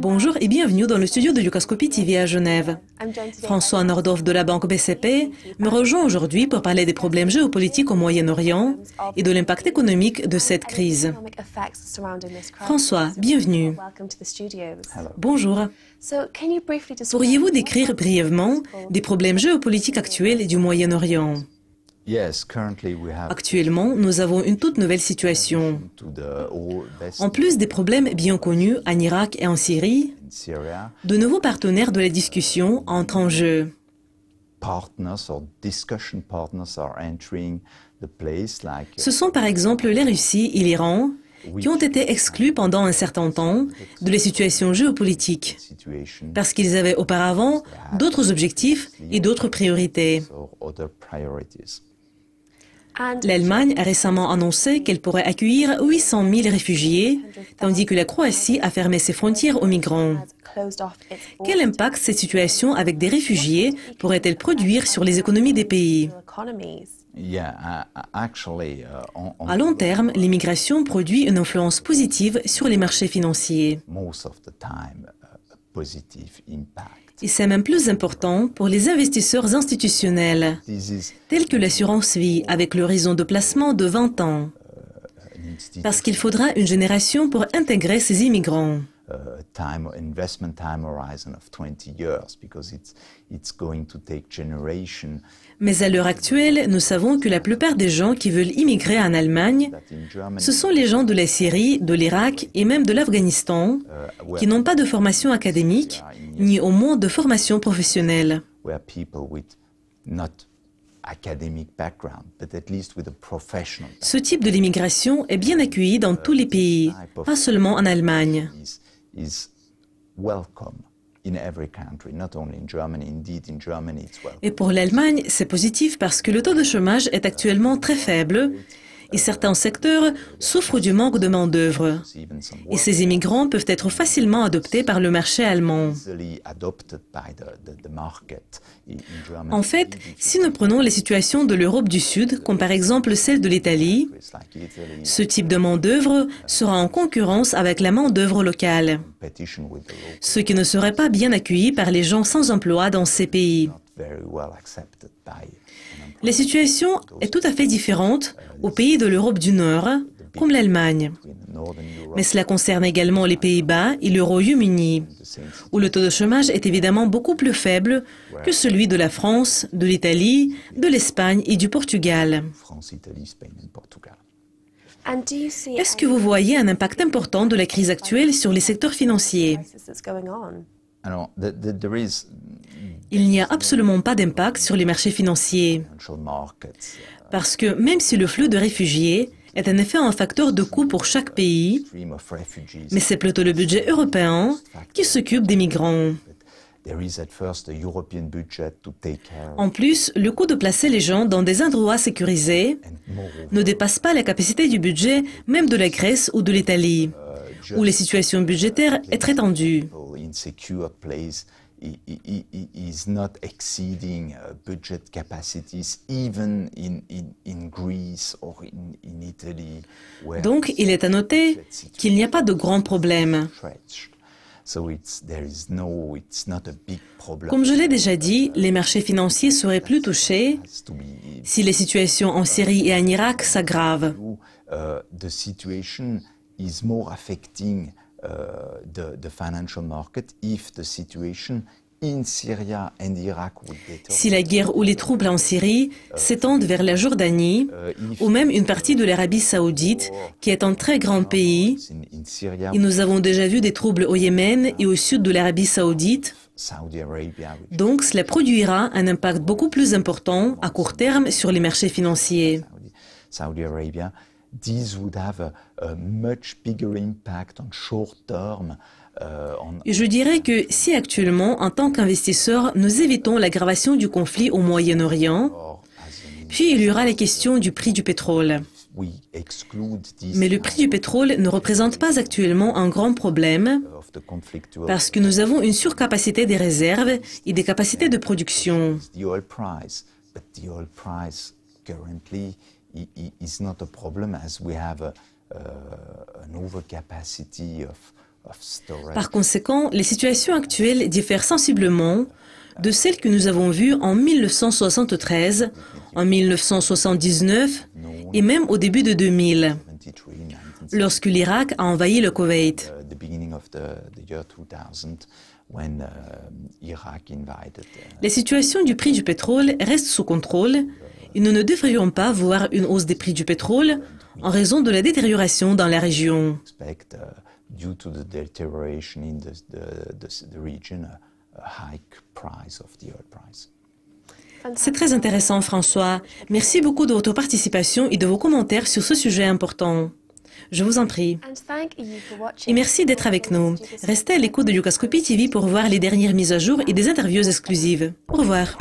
Bonjour et bienvenue dans le studio de Lucascopy TV à Genève. François Nordhoff de la banque BCP me rejoint aujourd'hui pour parler des problèmes géopolitiques au Moyen-Orient et de l'impact économique de cette crise. François, bienvenue. Bonjour. Pourriez-vous décrire brièvement des problèmes géopolitiques actuels du Moyen-Orient Actuellement, nous avons une toute nouvelle situation. En plus des problèmes bien connus en Irak et en Syrie, de nouveaux partenaires de la discussion entrent en jeu. Ce sont par exemple les Russie et l'Iran qui ont été exclus pendant un certain temps de la situation géopolitique parce qu'ils avaient auparavant d'autres objectifs et d'autres priorités. L'Allemagne a récemment annoncé qu'elle pourrait accueillir 800 000 réfugiés, tandis que la Croatie a fermé ses frontières aux migrants. Quel impact cette situation avec des réfugiés pourrait-elle produire sur les économies des pays uh, à long terme, l'immigration produit une influence positive sur les marchés financiers. Et c'est même plus important pour les investisseurs institutionnels, tels que l'assurance vie, avec l'horizon de placement de 20 ans, euh, parce qu'il faudra une génération pour intégrer ces immigrants. Mais à l'heure actuelle, nous savons que la plupart des gens qui veulent immigrer en Allemagne, ce sont les gens de la Syrie, de l'Irak et même de l'Afghanistan uh, qui n'ont pas de formation académique ni au moins de formation professionnelle. Ce type de l'immigration est bien accueilli dans uh, tous les pays, pas seulement en Allemagne is Et pour l'Allemagne, c'est positif parce que le taux de chômage est actuellement très faible et certains secteurs souffrent du manque de main-d'œuvre. Et ces immigrants peuvent être facilement adoptés par le marché allemand. En fait, si nous prenons les situations de l'Europe du Sud, comme par exemple celle de l'Italie, ce type de main-d'œuvre sera en concurrence avec la main-d'œuvre locale, ce qui ne serait pas bien accueilli par les gens sans emploi dans ces pays. La situation est tout à fait différente aux pays de l'Europe du Nord, comme l'Allemagne. Mais cela concerne également les Pays-Bas et le Royaume-Uni, où le taux de chômage est évidemment beaucoup plus faible que celui de la France, de l'Italie, de l'Espagne et du Portugal. Est-ce que vous voyez un impact important de la crise actuelle sur les secteurs financiers il n'y a absolument pas d'impact sur les marchés financiers. Parce que même si le flux de réfugiés est en effet un facteur de coût pour chaque pays, mais c'est plutôt le budget européen qui s'occupe des migrants. En plus, le coût de placer les gens dans des endroits sécurisés ne dépasse pas la capacité du budget même de la Grèce ou de l'Italie, où les situations budgétaires est très tendues is not budget Donc, il est à noter qu'il n'y a pas de grands problème. Comme je l'ai déjà dit, uh, les marchés financiers seraient plus touchés si les situations en Syrie et en Irak s'aggravent. Uh, euh, financial market if the situation si la guerre ou les troubles en Syrie euh, s'étendent vers la Jordanie euh, ou même une partie de l'Arabie saoudite, qui est un très grand pays, et nous avons déjà vu des troubles au Yémen et au sud de l'Arabie saoudite, donc cela produira un impact beaucoup plus important à court terme sur les marchés financiers je dirais que si actuellement, en tant qu'investisseur, nous évitons l'aggravation du conflit au Moyen-Orient, puis il y aura la question du prix du pétrole. Mais le prix du pétrole ne représente pas actuellement un grand problème parce que nous avons une surcapacité des réserves et des capacités de production. Par conséquent, les situations actuelles diffèrent sensiblement de celles que nous avons vues en 1973, en 1979 et même au début de 2000, lorsque l'Irak a envahi le Koweït. Les situations du prix du pétrole restent sous contrôle nous ne devrions pas voir une hausse des prix du pétrole en raison de la détérioration dans la région. Uh, C'est très intéressant, François. Merci beaucoup de votre participation et de vos commentaires sur ce sujet important. Je vous en prie. Et merci d'être avec nous. Restez à l'écoute de Yukascopy TV pour voir les dernières mises à jour et des interviews exclusives. Au revoir.